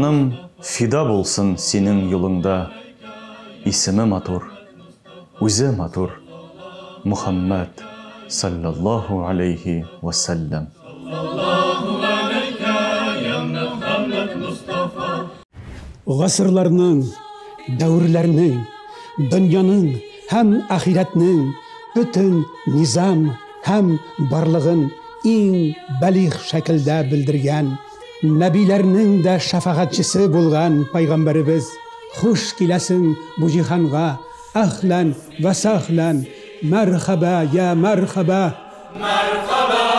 Canım fida bulsun senin yolunda. İsmi matur, üzü matur. Muhammed sallallahu aleyhi ve sellem. ғасырларның дәуірлерінің дүнияның һәм әхирәтнең бөтен низам һәм барлығын иң бәлиғ шәкелдә белдергән нәбилернің дә шафағатшысы болған пайғамбарыбыз хуш келесің бұл жиһанға әхлән уәсәхлән мәрхаба я мәрхаба мәрхаба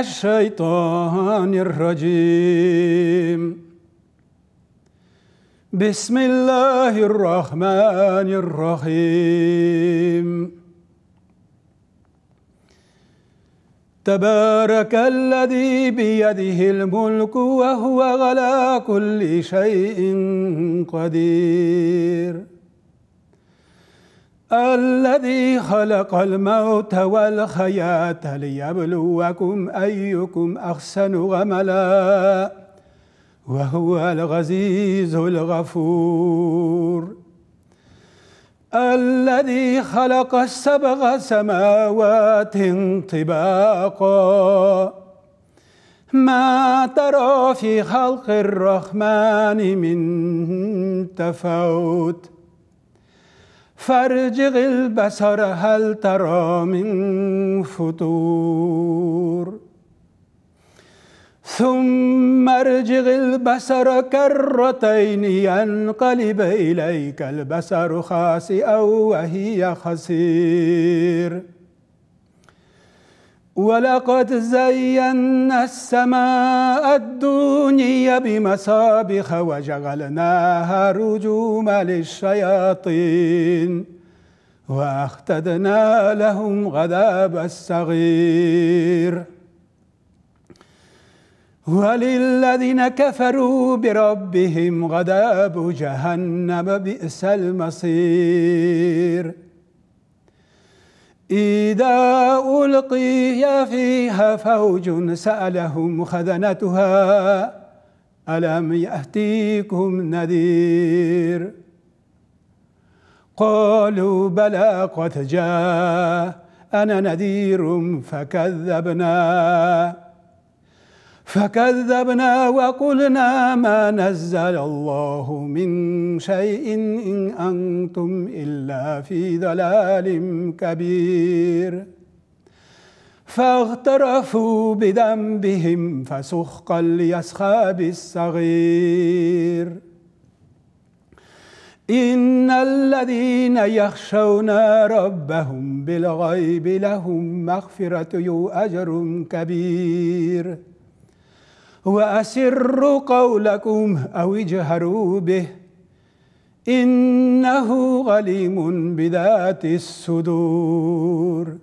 الشيطان الرجيم بسم الله الرحمن الرحيم تبارك الذي بيده الملك وهو على كل شيء قدير الذي خلق الموت والحياة ليبلوكم أيكم أحسن غملا وهو الغزيز الغفور الذي خلق السبع سماوات طباقا ما ترى في خلق الرحمن من تفوت فارجغ البصر هل ترى من فطور ثم ارجغ البصر كرتين ينقلب إليك البصر خاسئا وهي خسير ولقد زينا السماء الدنيا بمصابيح وجعلناها رجوما للشياطين واختدنا لهم غذاب الصغير وللذين كفروا بربهم غذاب جهنم بئس المصير إذا ألقي فيها فوج سألهم خزنتها ألم يأتيكم نذير قالوا بلى قد أنا نذير فكذبنا فكذبنا وقلنا ما نزل الله من شيء إن أنتم إلا في ضلال كبير فاغترفوا بذنبهم فسخقا لأصحاب الصغير إن الذين يخشون ربهم بالغيب لهم مغفرة أجر كبير وأسروا قولكم أو اجهروا به إنه غليم بذات الصدور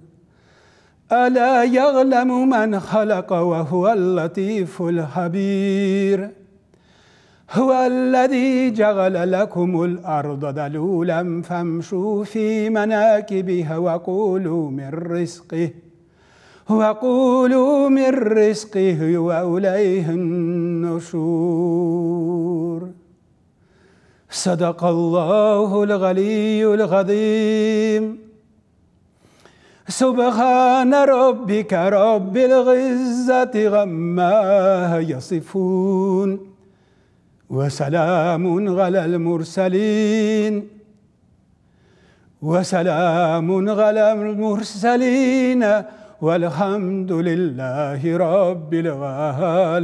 ألا يعلم من خلق وهو اللطيف الخبير هو الذي جعل لكم الأرض ذلولا فامشوا في مناكبها وقولوا من رزقه وقولوا من رزقه وأوليه النشور صدق الله الغلي العظيم سبحان ربك رب العزة غما يصفون وسلام على المرسلين وسلام على المرسلين والحمد لله رب العالمين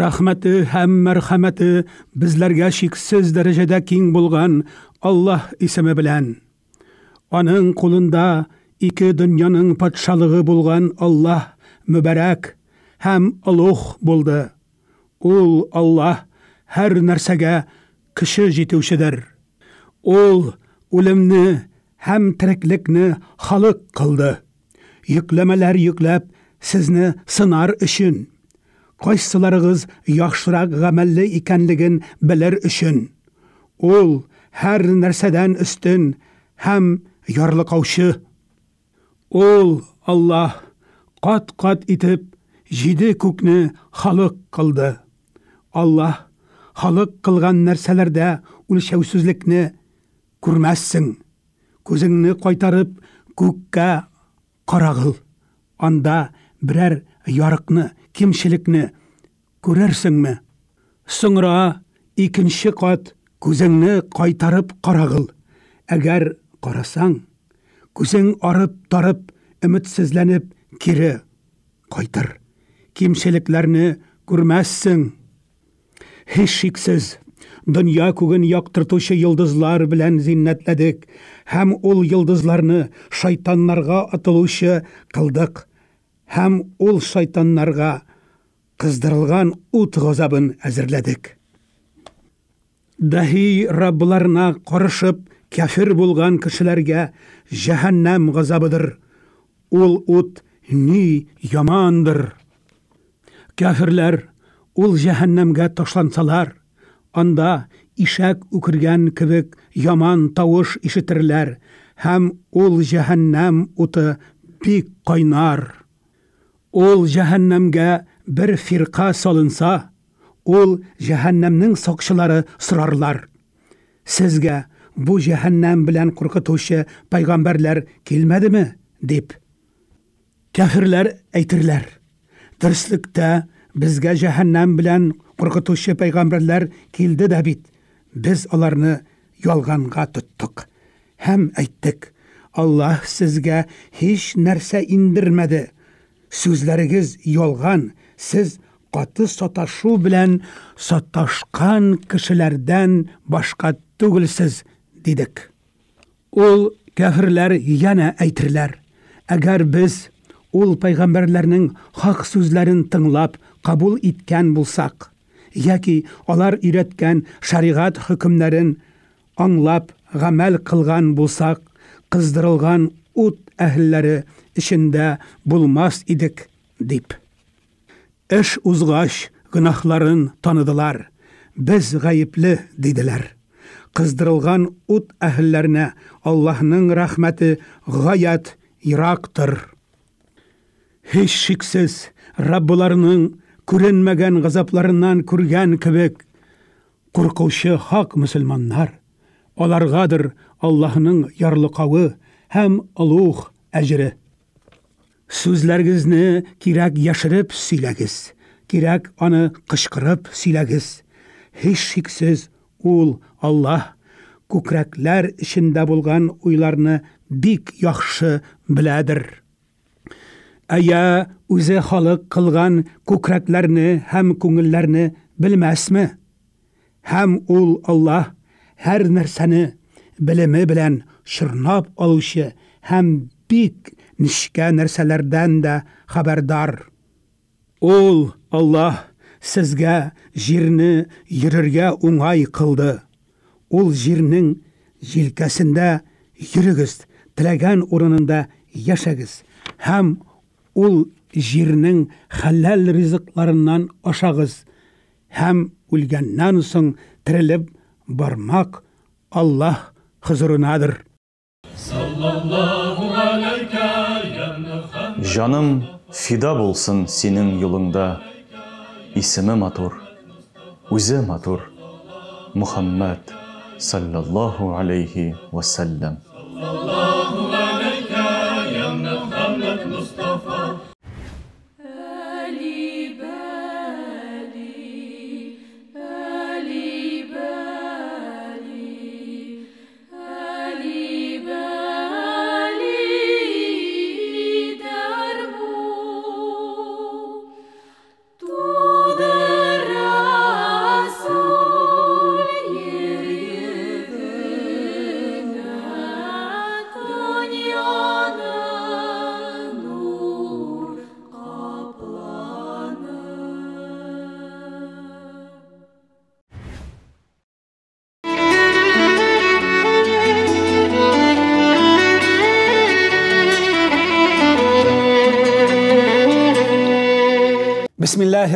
рахматы һәм мәрхәмәте безләргә шиксез дәрәҗәдә киң булган Аллаһ исеме белән. Аның кулында ике дөньяның патшалыгы булган Аллаһ мөбәрәк һәм олуг булды. Ул Аллаһ һәр нәрсәгә кеше җитүчедер. Ул үлемне һәм тереклекне халық қылды. Йөкләмәләр йөкләп сізні сынар өчен, кайсыларыгыз яхшырак гамәлле икәнлеген белер өчен. Ул һәр нәрсәдән өстен һәм ярлыкаучы. Ул Аллаһ қат кат итеп җиде күкне халык кылды. Аллаһ халык кылган нәрсәләрдә үлчәүсезлекне күрмәссең көзіңні қайтарып көкке қара қыл анда бірәр ярықны кемшілікні көрерсіңмі соңра екінші қат көзіңні қайтарып қара қыл әгәр қарасаң көзің арып тарып үмітсізләніп кері қайтыр кемшілікләрні көрмәссің еш шиксез Дөнья күгін яқтыртушы йолдызлар білән зиннәтләдек һәм ул йолдызларны шайтаннарға атылушы қылдық. һәм ул шайтаннарға қыздырылған ут ғазабын әзірләдік. Дәхи раббыларына қорышып кәфир болған кешеләргә жәәннәм ғазабыдыр. Ул ут ни ямандыр. Кәфирләр ул җәһәннәмгә ташлансалар, анда ишәк үкірген кебек яман тауыш ишетерләр һәм ул җәһәннәм уты бик кайнар ул җәһәннәмгә бер фирқа салынса ул җәһәннәмнең сакчылары сорарлар сезгә бу җәһәннәм белән куркытучы пайгамбәрләр килмәдеме дип кәфирләр әйтерләр дөрслектә безгә җәһәннәм белән куркутуучу пайғамбарлар келді да бит біз аларны ялғанға тұттық һәм әйттік аллах сізге һеч нәрсә индірмәді сүзләрегез ялған сіз қаты саташу белән саташқан кешеләрдән башқа түгелсез дидек ул кәфирләр яна әйтерләр әгәр біз ул пайғамбарларның хақ сүзләрен тыңлап қабул иткән булсақ яки алар үйрәткән шариғат хөкемнәрен аңлап гамәл қылған булсак, қыздырылған ут әһелләре ішінде булмас идек, дип. Эш узгач, гынахларын таныдылар. Без гаепле диделәр. Қыздырылған ут әһелләренә Аллаһның рәхмәте ғаят ирақтыр. Һич шиксез Раббыларының көренмәгән ғазапларыннан күргән кебек куркучы хақ мөселманнар аларгадыр аллаһның ярлықауы, һәм олуг әҗере сүзләрегезне кирәк яшереп сөйләгез кирәк аны кычкырып сөйләгез һич шиксез ул аллаһ күкрәкләр эчендә булган уйларны бик яхшы беләдер Әйе, үзе халык кылган күкрәкләрне һәм күңелләрне белмәсме? Һәм ул Аллаһ һәр нәрсәне билеме белән шырнап алучы һәм бик нишкә нәрсәләрдән дә хәбәрдар. Ул Аллаһ сезгә җирне йөрергә уңай кылды. Ул җирнең җилкәсендә йөрегез, теләгән урынында яшәгез һәм ул жерінің хәлләл ризыкларыннан ашағыз. һәм үлгәннән соң терелеп бармақ Аллаһ қызырынадыр. Жаным фида болсын синең юлыңда. Исеме матур, үзе матур. Мухаммад саллаллаху алейхи ва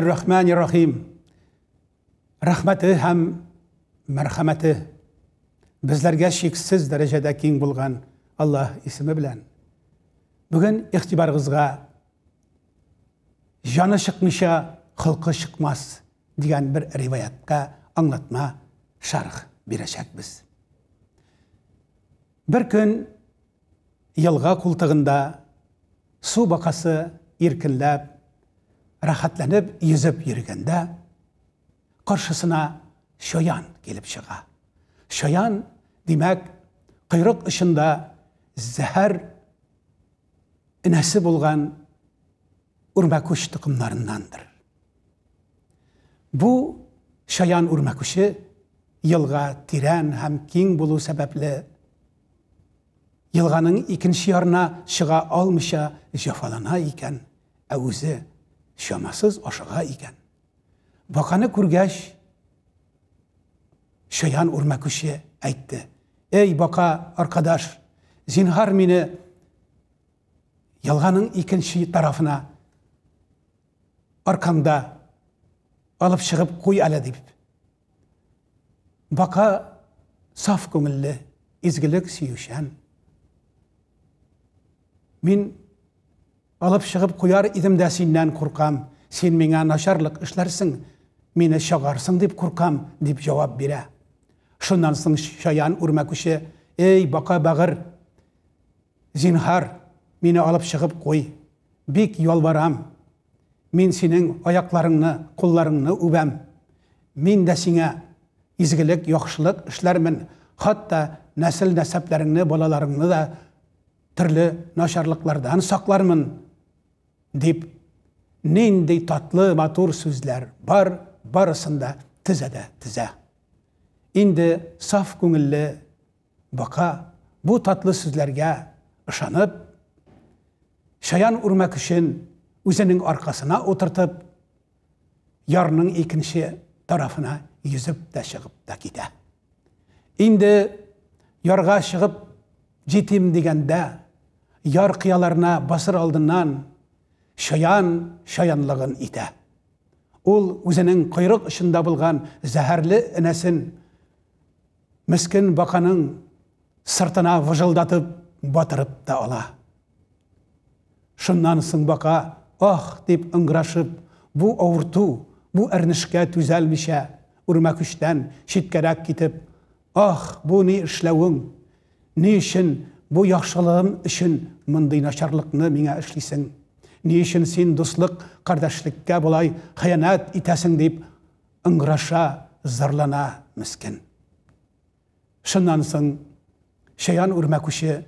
рахмани рахматы һәм мәрхәмәте біздерге шексіз дәрежеде кең болған аллаһ исеме белән бүгін игътибарыгызга жаны шықмыша қылқы шықмас деген бір риваятқа аңлатма шарх берешекпіз бір күн елға құлтығында су бақасы еркінләп рахатланып езіп жүргенде қаршысына шоян келіп шыға шоян демек, құйрық ұшында зәһәр інәсі болған үрмәкүш тұқымдарындандыр бұл шаян үрмәкүші елға тирән һәм кең болу сәбәплі елғаның екінші ярына шыға алмыша жафалана икән ә өзі şamasız aşağı iken. Bakanı kurgaş, şeyan urmakuşe etti. Ey baka arkadaş, zinhar meni yalganın ikinci tarafına arkamda alıp çıkıp koy ala deyip. Baka saf köngüllü, izgilik siyüşen. Min алып шығып құяр едім да сенен қорқам сен меңа нашарлық ішләрсің мені шағарсың деп қорқам деп жауап берә шунан соң шаян үрмәкүше ей бақа бағыр зинһар мені алып шығып қой бек ялварам мен сенің аяқларыңны қолларыңны үбәм мен дә сеңә изгілік яхшылық эшләрмен хатта нәсіл нәсәпләріңні балаларыңны да түрлі нашарлықлардан сақлармын деп нендей татлы матур сөзлер бар барысында тізеді тізә енді саф көңіллі бұқа бұ татлы сөздерге ышанып шаян үрмәк үшін өзінің арқасына отыртып ярның екінші тарафына жүзіп те шығып та кете енді ярға шығып жетем дегенде яр қияларына басыр алдынан шаян шаянлығын ите ол өзінің құйрық ішінде болған зәһәрлі інәсін міскін бақаның сыртына выжылдатып батырып та ала шыннан соң бақа ах деп ыңғырашып бұ ауырту бұ әрнішке түзәлмеше үрмәкүштән шеткәрәк кетіп ах бұ не эшләвең не үшін бұ яхшылығым үшін мындай нашарлықны миңә не үшін сен достық қардәшлікке бұлай қиянат итәсің деп ыңғыраша зарлана міскен. шыннан соң шаян үрмәкуші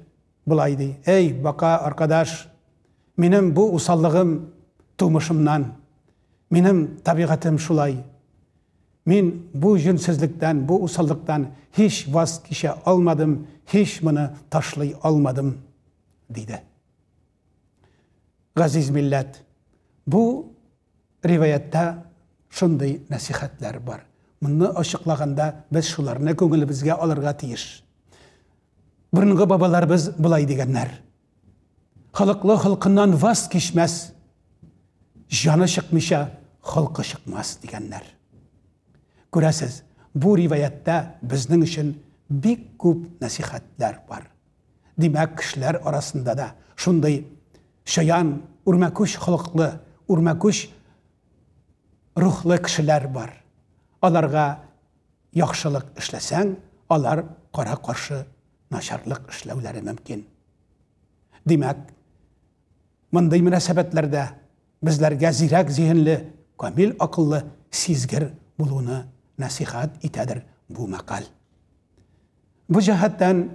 бұлай дей әй бақа арқадаш менің бұл усаллығым тумышымнан менің табиғатым шулай мен бұл жөнсіздіктен бұл ұсалдықтан еш ваз кеше алмадым еш мұны ташлай алмадым дейді ғазиз милләт бұл риваятта шындай насихатлар бар мұны ашықлағанда біз шуларны көңілімізге алырға тиіш бұрынғы бабаларыбыз былай дегеннәр халықлы халқынан вас кешмәс жаны шықмыша халқы шықмас дегеннәр көрәсіз бұл риваятта біздің үшін бик көп насихатлар бар демәк кішілер арасында да шундай шаян үрмәкүш холыклы үрмәкүш рухлы кешеләр бар аларға яхшылық эшләсәң алар қара каршы начарлык эшләүләре мөмкин димәк мындай мөнәсәбәтләрдә безләргә зирәк зиһенле камил ақыллы сизгер булуны нәсихат итәдер бу мәкаль бу җәһәттән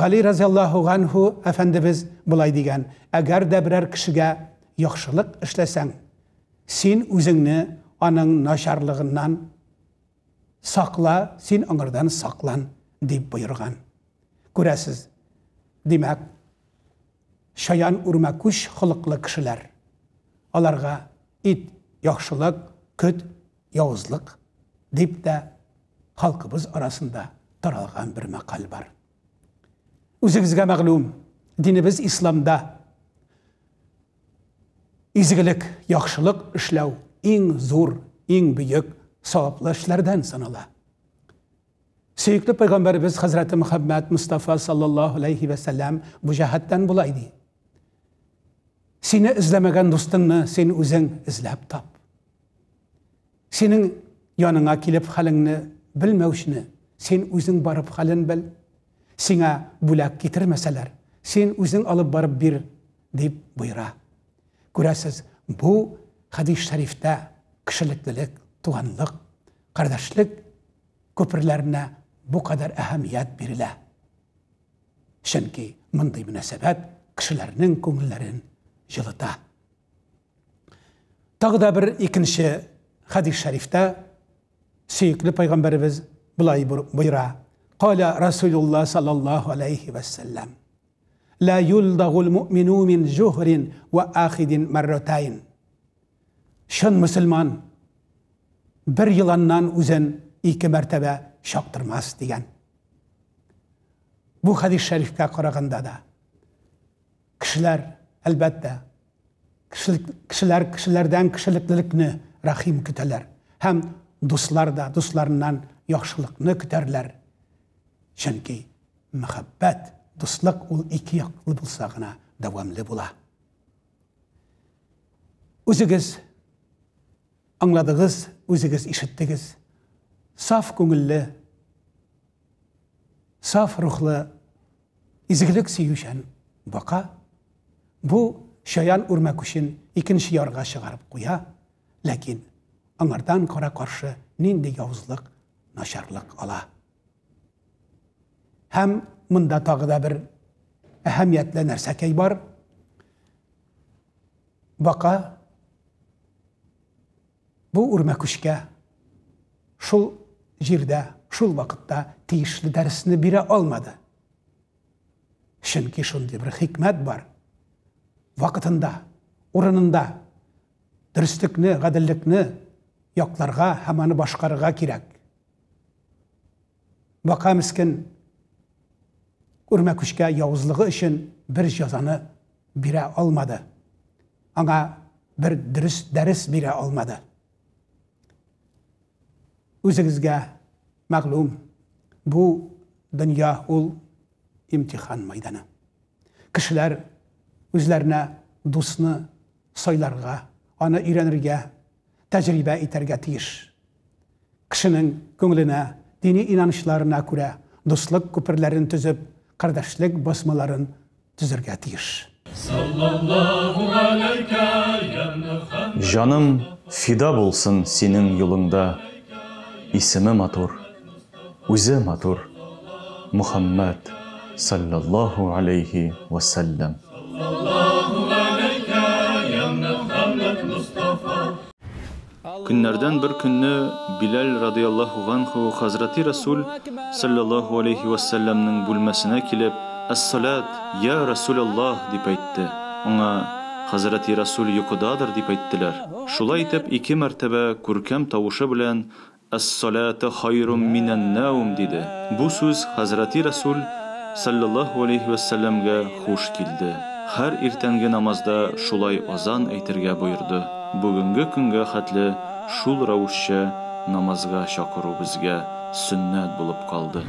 ғали разиаллаху ғанху әфәндіміз былай деген әгәр дә бірәр кішіге яхшылық эшләсәң син үзеңне аның начарлығынан сақла син аңырдан сақлан деп бұйырған күрәсіз демәк шаян күш хылықлы кішілер аларга ит яхшылык көт яуызлық деп тә халқыбыз арасында таралған бір мәқал бар өзіңізге мағлұм дені біз исламда изгілік яқшылық ішләу ең зор ең бүйік сауаплы іштерден санала сүйікті пайғамбарымыз хазіреті мұхаммед мұстафа саллаллаху алейхи уассалам бұл жахаттан былай дейді сені іздемеген достыңны сен өзің іздеп тап сенің яныңа келіп халіңні білмеушіні сен өзің барып халін біл сиңа бүләк китермәсәләр сен үзең алып барып бир деп буйра күрәсез бу хадис шәрифтә кешелеклелек туганлык кардашлык көперләренә бу кадәр әһәмият бирелә чөнки мондый мөнәсәбәт кешеләрнең күңелләрен жылыта тағы да бір екінші хадис шәрифтә сүйікті пайгамбәребез былай бұйыра قال رسول الله صلى الله عليه وسلم لا يلدغ المؤمن من جهر وآخد مرتين Bu мұсылман бір жыланнан өзін екі мәртәбә шақтырмас деген бұл хадис шәрифке қарағанда да кішілер әлбәтте рахим күтәләр һәм дуслар да дусларынан яхшылықны chunki muhabbat дұслық u яқлы қылы bo'lsagina davomli бола. o'zingiz аңладығыз өзіңіз ишіттіңіз саф көңіллі саф рухлы изгілік сүюшен бақа бұл шаян үрмәк үшін екінші ярға шығарып қоя ләкин аңардан қара қаршы ненде яуызлық нашарлық ала һәм мында тағы да бір әһәмиятлі нәрсәкей бар бақа бұл үрмәкүшкә шул жердә шул вакытта тиешле дәресне бирә алмады чөнки шундый бер хикмәт бар вакытында урынында дөреслекне гаделлекне якларга һәм аны башкарырга кирәк бака мискен үрмәкүшкә яуызлығы үшін бір жазаны бере алмады аңа бір дұрыс дәріс бере алмады өзіңізге мәғлум бұл дүния ол имтихан майданы кішілер өзләріне дусны сайларға аны үйренерге тәжірибә итәргә тиеш кішінің көңіліне дини инанышларына күрә дуслық көпірлерін түзіп kardeşlik басмаларын түзірге tiyiş. Жаным фида болсын сенің юлыңда. Исімі матур, өзі матур. Мұхаммад саллаллаху алейхи саллям. күннәрдән бір күнне биләл радиаллаһу ғанху хазрати расул саллаллаху алейхи килеп әссалат йә расулаллаһ дип әйтте аңа хазрати расул йоқыдадыр дип әйттеләр шулай итеп ике мәртәбә күркәм тавышы белән әссаләте хайрум минән нәум диде бу сүз хазрати расул саллаллаху алейхи вассаламгә хуш килде һәр иртәнге намазда шулай азан әйтергә буйырды бүгенге көнгә хәтле шул равышча намазға шақыру бізге сүннәт болып қалды.